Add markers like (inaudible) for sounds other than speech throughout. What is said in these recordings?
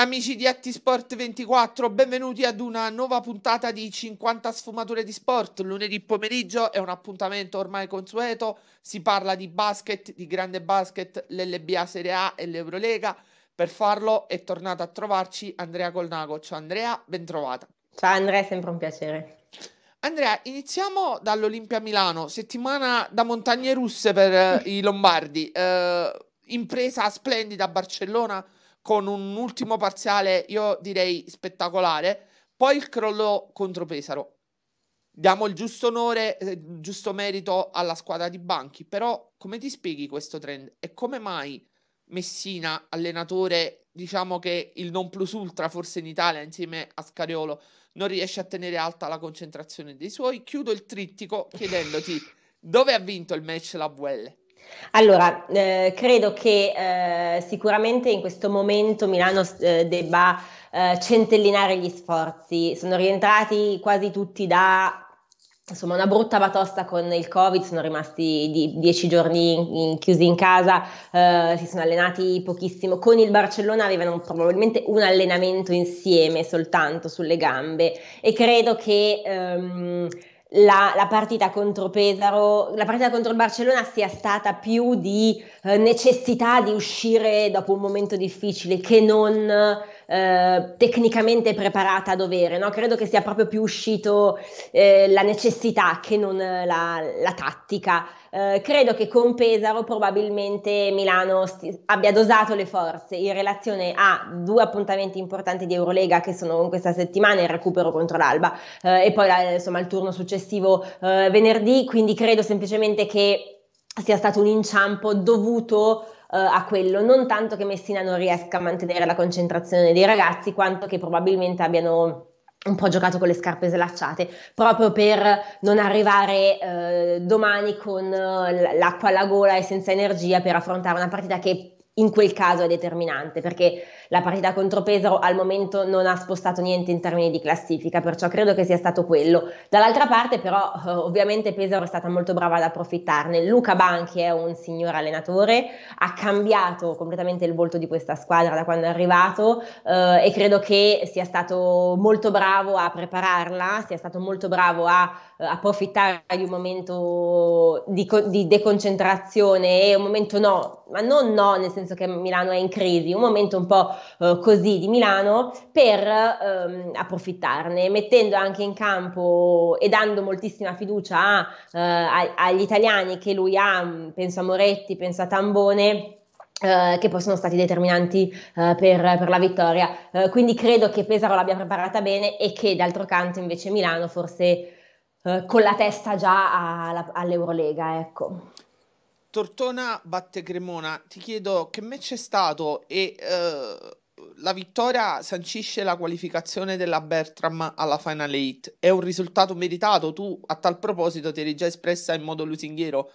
Amici di Attisport 24, benvenuti ad una nuova puntata di 50 sfumature di sport. Lunedì pomeriggio è un appuntamento ormai consueto, si parla di basket, di grande basket, l'LBA Serie A e l'Eurolega. Per farlo è tornata a trovarci Andrea Colnago. Ciao Andrea, bentrovata. Ciao Andrea, è sempre un piacere. Andrea, iniziamo dall'Olimpia Milano, settimana da montagne russe per eh, i Lombardi, eh, impresa splendida a Barcellona con un ultimo parziale, io direi spettacolare, poi il crollo contro Pesaro. Diamo il giusto onore, il eh, giusto merito alla squadra di Banchi, però come ti spieghi questo trend e come mai Messina, allenatore, diciamo che il non plus ultra forse in Italia insieme a Scariolo, non riesce a tenere alta la concentrazione dei suoi. Chiudo il trittico chiedendoti dove ha vinto il match la VL. Allora, eh, credo che eh, sicuramente in questo momento Milano eh, debba eh, centellinare gli sforzi. Sono rientrati quasi tutti da insomma, una brutta batosta con il Covid, sono rimasti di, dieci giorni in, in, chiusi in casa, eh, si sono allenati pochissimo. Con il Barcellona avevano probabilmente un allenamento insieme soltanto sulle gambe e credo che ehm, la, la, partita contro Pesaro, la partita contro il Barcellona sia stata più di eh, necessità di uscire dopo un momento difficile che non eh, tecnicamente preparata a dovere, no? credo che sia proprio più uscito eh, la necessità che non eh, la, la tattica. Eh, credo che con Pesaro probabilmente Milano sti- abbia dosato le forze in relazione a due appuntamenti importanti di Eurolega che sono questa settimana, il recupero contro l'Alba eh, e poi insomma, il turno successivo venerdì, quindi credo semplicemente che sia stato un inciampo dovuto eh, a quello, non tanto che Messina non riesca a mantenere la concentrazione dei ragazzi, quanto che probabilmente abbiano un po' giocato con le scarpe slacciate, proprio per non arrivare eh, domani con eh, l'acqua alla gola e senza energia per affrontare una partita che in quel caso è determinante perché la partita contro Pesaro al momento non ha spostato niente in termini di classifica, perciò credo che sia stato quello. Dall'altra parte però eh, ovviamente Pesaro è stata molto brava ad approfittarne. Luca Banchi è un signor allenatore, ha cambiato completamente il volto di questa squadra da quando è arrivato eh, e credo che sia stato molto bravo a prepararla, sia stato molto bravo a eh, approfittare di un momento di, di deconcentrazione e un momento no, ma non no nel senso senso che Milano è in crisi, un momento un po' eh, così di Milano, per ehm, approfittarne, mettendo anche in campo e dando moltissima fiducia a, eh, agli italiani che lui ha, mm, penso a Moretti, penso a Tambone. Eh, che poi sono stati determinanti eh, per, per, la vittoria. Eh, quindi credo che Pesaro l'abbia preparata bene e che d'altro canto invece Milano forse eh, con la testa già alla, all'Eurolega. Ecco. Tortona batte Cremona, ti chiedo che match è stato e uh, la vittoria sancisce la qualificazione della Bertram alla Final 8. È un risultato meritato? Tu a tal proposito ti eri già espressa in modo lusinghiero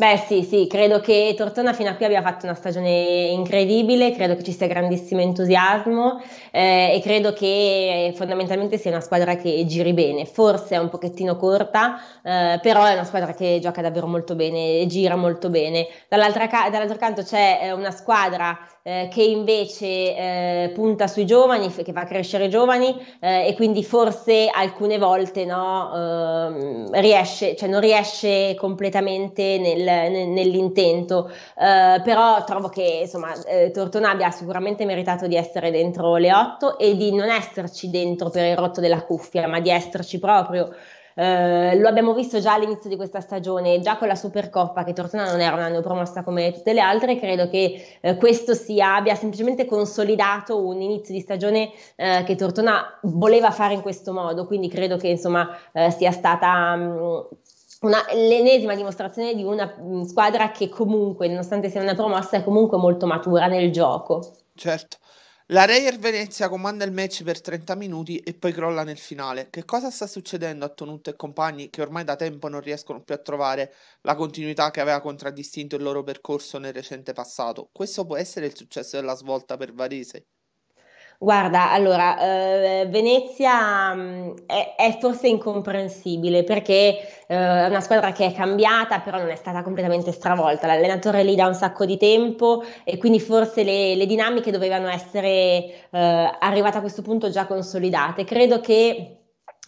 Beh, sì, sì, credo che Tortona fino a qui abbia fatto una stagione incredibile, credo che ci sia grandissimo entusiasmo eh, e credo che fondamentalmente sia una squadra che giri bene. Forse è un pochettino corta, eh, però è una squadra che gioca davvero molto bene e gira molto bene. ca- dall'altro canto c'è eh, una squadra eh, che invece eh, punta sui giovani, che fa crescere i giovani eh, e quindi forse alcune volte no, ehm, riesce, cioè non riesce completamente nel, nel, nell'intento, eh, però trovo che insomma eh, Tortona abbia sicuramente meritato di essere dentro le otto e di non esserci dentro per il rotto della cuffia, ma di esserci proprio. Eh, lo abbiamo visto già all'inizio di questa stagione, già con la Supercoppa che Tortona non era una anno promossa come tutte le altre, credo che eh, questo sia, abbia semplicemente consolidato un inizio di stagione eh, che Tortona voleva fare in questo modo, quindi credo che insomma eh, sia stata... Mh, mm, una, l'ennesima dimostrazione di una mm, squadra che comunque, nonostante sia una promossa, è comunque molto matura nel gioco. Certo. La Reyer Venezia comanda il match per 30 minuti e poi crolla nel finale. Che cosa sta succedendo a Tonut e compagni che ormai da tempo non riescono più a trovare la continuità che aveva contraddistinto il loro percorso nel recente passato? Questo può essere il successo della svolta per Varese. Guarda, allora, eh, Venezia mh, mm, è, è, forse incomprensibile perché eh, è una squadra che è cambiata, però non è stata completamente stravolta. L'allenatore è lì da un sacco di tempo e quindi forse le, le dinamiche dovevano essere eh, arrivate a questo punto già consolidate. Credo che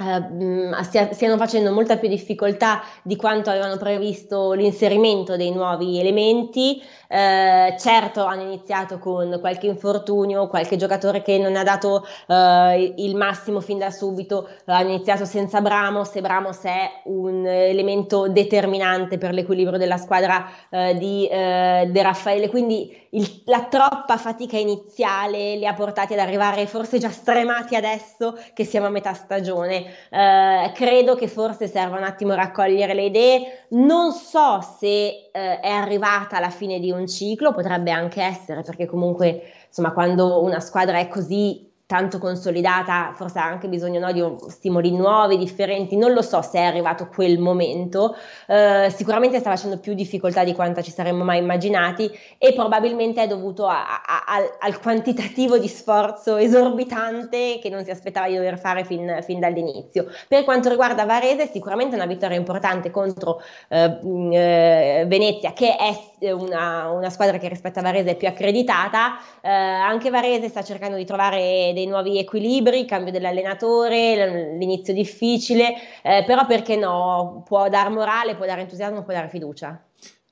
Ehm, stia, stiano facendo molta più difficoltà di quanto avevano previsto l'inserimento dei nuovi elementi. Eh, certo hanno iniziato con qualche infortunio, qualche giocatore che non ha dato eh, il massimo fin da subito, hanno iniziato senza Bramos e Bramos è un elemento determinante per l'equilibrio della squadra eh, di eh, De Raffaele, quindi il, la troppa fatica iniziale li ha portati ad arrivare forse già stremati adesso che siamo a metà stagione eh, credo che forse serva un attimo raccogliere le idee, non so se eh, è arrivata alla fine di un ciclo, potrebbe anche essere perché comunque insomma quando una squadra è così tanto consolidata, forse ha anche bisogno no, di stimoli nuovi, differenti, non lo so se è arrivato quel momento, eh, sicuramente sta facendo più difficoltà di quanto ci saremmo mai immaginati e probabilmente è dovuto a, a, a, al quantitativo di sforzo esorbitante che non si aspettava di dover fare fin, fin dall'inizio. Per quanto riguarda Varese, sicuramente una vittoria importante contro eh, eh, Venezia che è eh, una, una, squadra che rispetto a Varese è più accreditata, eh, anche Varese sta cercando di trovare dei nuovi equilibri, cambio dell'allenatore, l'inizio difficile, eh, però perché no, può dar morale, può dare entusiasmo, può dare fiducia.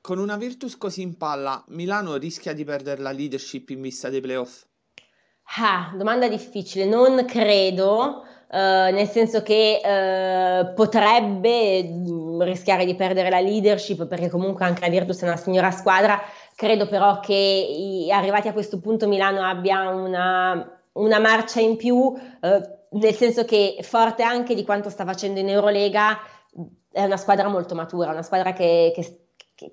Con una Virtus così in palla, Milano rischia di perdere la leadership in vista dei playoff? Ah, domanda difficile, non credo, eh, nel senso che eh, potrebbe rischiare di perdere la leadership perché comunque anche la Virtus è una signora squadra. Credo però che arrivati a questo punto Milano abbia una, una marcia in più, eh, nel senso che forte anche di quanto sta facendo in Eurolega, è una squadra molto matura, una squadra che, che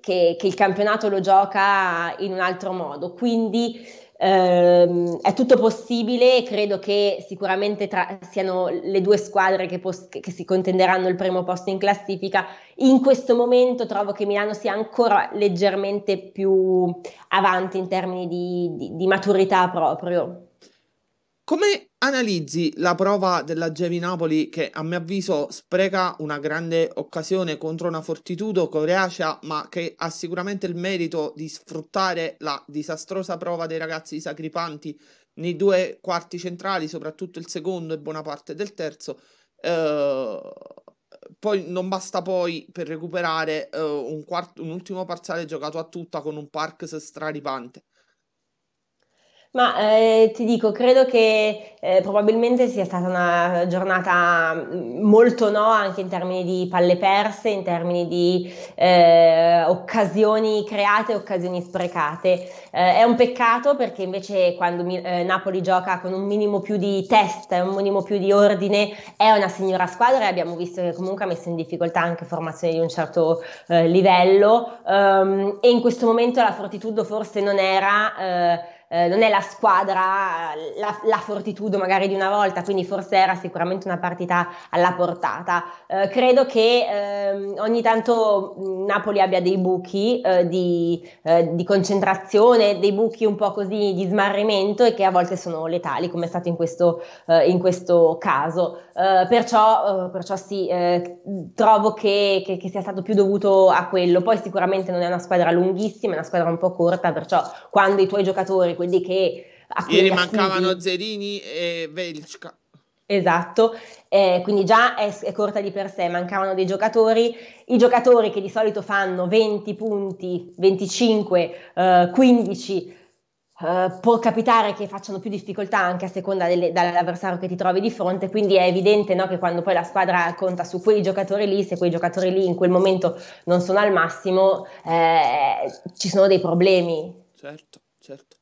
che, che il campionato lo gioca in un altro modo. Quindi eh, è tutto possibile credo che sicuramente tra, siano le due squadre che, pos- che, si contenderanno il primo posto in classifica. In questo momento trovo che Milano sia ancora leggermente più avanti in termini di, di, di maturità proprio. Come Analizzi la prova della Gevi Napoli che a mio avviso spreca una grande occasione contro una fortitudo coreacea ma che ha sicuramente il merito di sfruttare la disastrosa prova dei ragazzi sacripanti nei due quarti centrali, soprattutto il secondo e buona parte del terzo. Eh, poi non basta poi per recuperare eh, un, quart- un ultimo parziale giocato a tutta con un Parks straripante. Ma eh, ti dico, credo che eh, probabilmente sia stata una giornata mm, molto no anche in termini di palle perse, in termini di eh, occasioni create, occasioni sprecate. Eh, è un peccato perché invece quando mi- eh, Napoli gioca con un minimo più di test, un minimo più di ordine, è una signora squadra e abbiamo visto che comunque ha messo in difficoltà anche formazioni di un certo eh, livello um, e in questo momento la Fortitudo forse non era eh, non è la squadra, la, la, fortitudo magari di una volta, quindi forse era sicuramente una partita alla portata. Eh, credo che eh, ogni tanto mm, Napoli abbia dei buchi eh, di, eh, di, concentrazione, dei buchi un po' così di smarrimento e che a volte sono letali, come è stato in questo, in questo caso. Eh, perciò, uh, perciò, sì, uh, trovo che, che, che, sia stato più dovuto a quello. Poi sicuramente non è una squadra lunghissima, è una squadra un po' corta, perciò quando i tuoi giocatori, quelli che... Ieri mancavano affidi, Zerini e Velchka. Esatto, eh, quindi già è, è, corta di per sé, mancavano dei giocatori, i giocatori che di solito fanno 20 punti, 25, 15 Uh, può capitare che facciano più difficoltà anche a seconda delle, dall'avversario che ti trovi di fronte, quindi è evidente no, che quando poi la squadra conta su quei giocatori lì, se quei giocatori lì in quel momento non sono al massimo, eh, ci sono dei problemi. Certo, certo.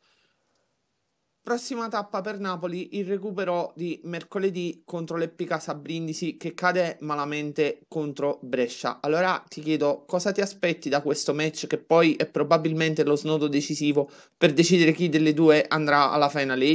Prossima tappa per Napoli, il recupero di mercoledì contro l'Epicasa Brindisi che cade malamente contro Brescia. Allora ti chiedo cosa ti aspetti da questo match che poi è probabilmente lo snodo decisivo per decidere chi delle due andrà alla Final 8?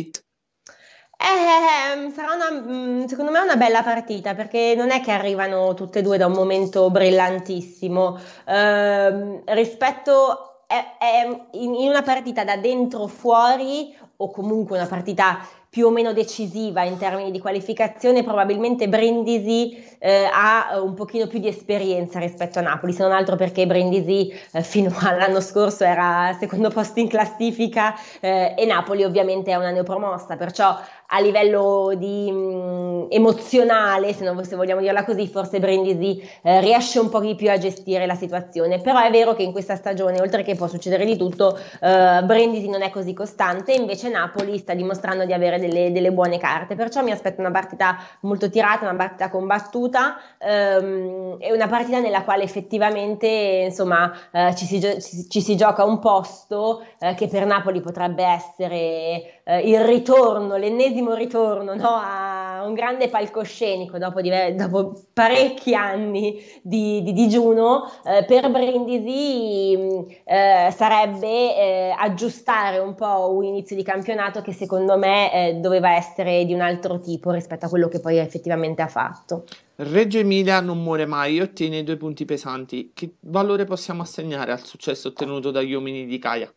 Eh, sarà una, mm, secondo me una bella partita perché non è che arrivano tutte e due da un momento brillantissimo. Eh, rispetto È, a, in, in una partita da dentro fuori o comunque una partita più o meno decisiva in termini di qualificazione, probabilmente Brindisi eh, ha eh, un pochino più di esperienza rispetto a Napoli, se non altro perché Brindisi eh, fino (laughs) all'anno scorso era secondo posto in classifica eh, e Napoli ovviamente è una neopromossa, perciò a livello di, mh, mm, emozionale, se, non, se, vogliamo dirla così, forse Brindisi eh, riesce un po' di più a gestire la situazione. Però è vero che in questa stagione, oltre che può succedere di tutto, eh, Brindisi non è così costante, invece Napoli sta dimostrando di avere delle, delle, buone carte. Perciò mi aspetto una partita molto tirata, una partita combattuta ehm, e una partita nella quale effettivamente insomma, eh, ci, si gio- ci, ci, si gioca un posto eh, che per Napoli potrebbe essere eh, il ritorno, l'ennesimo ritorno no, a un grande palcoscenico dopo, diver- dopo parecchi anni di, di digiuno. Eh, per Brindisi mm, eh, sarebbe eh, aggiustare un po' un inizio di campionato che secondo me doveva essere di un altro tipo rispetto a quello che poi effettivamente ha fatto. Reggio Emilia non muore mai e ottiene due punti pesanti. Che valore possiamo assegnare al successo ottenuto dagli uomini di Caia?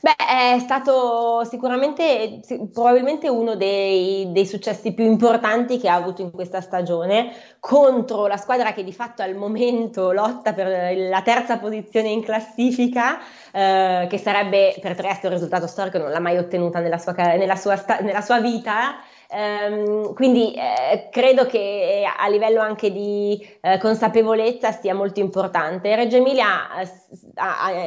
Beh, è stato sicuramente, probabilmente uno dei, dei, successi più importanti che ha avuto in questa stagione contro la squadra che di fatto al momento lotta per la terza posizione in classifica, eh, che sarebbe per Trieste un risultato storico, non l'ha mai ottenuta nella sua, nella sua, nella sua vita. Ehm, quindi eh, credo che eh, a livello anche di eh, consapevolezza sia molto importante. Reggio Emilia eh,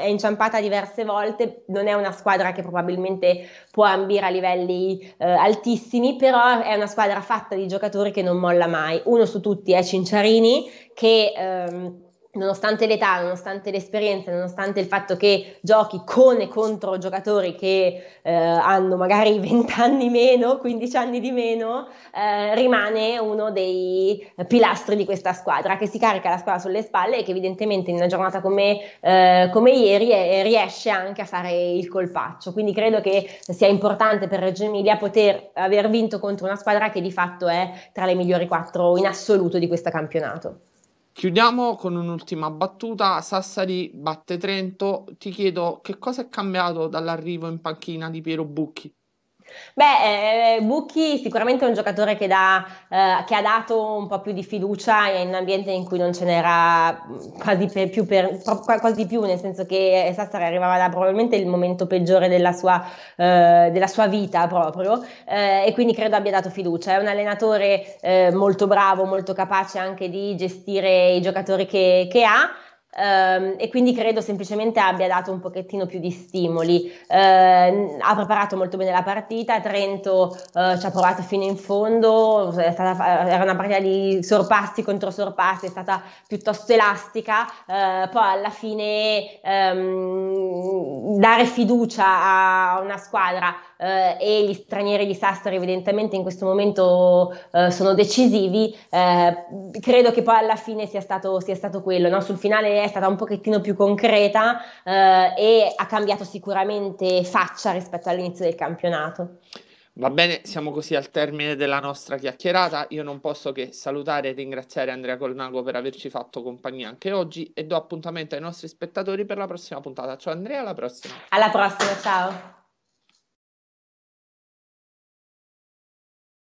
è inciampata diverse volte, non è una squadra che probabilmente può ambire a livelli eh, altissimi, però è una squadra fatta di giocatori che non molla mai. Uno su tutti è Cinciarini che... Ehm, nonostante l'età, nonostante l'esperienza, nonostante il fatto che giochi con e contro giocatori che eh, hanno magari 20 (laughs) anni meno, 15 anni di meno, eh, rimane uno dei pilastri di questa squadra che si carica la squadra sulle spalle e che evidentemente in una giornata come, eh, come ieri eh, riesce anche a fare il colpaccio. Quindi credo che sia importante per Reggio Emilia poter aver vinto contro una squadra che di fatto è tra le migliori quattro in assoluto di questo campionato. Chiudiamo con un'ultima battuta. Sassari batte Trento. Ti chiedo che cosa è cambiato dall'arrivo in panchina di Piero Bucchi? Beh, eh, Bucchi sicuramente è un giocatore che, dà, eh, che, ha dato un po' più di fiducia in un ambiente in cui non ce n'era mm, quasi per, più, per, quasi più, nel senso che Sassari arrivava da probabilmente il momento peggiore della sua, eh, della sua vita proprio eh, e quindi credo abbia dato fiducia. È un allenatore eh, molto bravo, molto capace anche di gestire i giocatori che, che ha Um, e quindi credo semplicemente abbia dato un pochettino più di stimoli. Uh, ha preparato molto bene la partita, Trento uh, ci ha provato fino in fondo, stata, era una partita di sorpassi contro sorpassi, è stata piuttosto elastica, uh, poi alla fine um, dare fiducia a una squadra eh, e gli stranieri di Sassari evidentemente in questo momento eh, sono decisivi, eh, credo che poi alla fine sia stato, sia stato quello, no? sul finale è stata un pochettino più concreta eh, e ha cambiato sicuramente faccia rispetto all'inizio del campionato. Va bene, siamo così al termine della nostra chiacchierata. Io non posso che salutare e ringraziare Andrea Colnago per averci fatto compagnia anche oggi e do appuntamento ai nostri spettatori per la prossima puntata. Ciao Andrea, alla prossima. Alla prossima, ciao.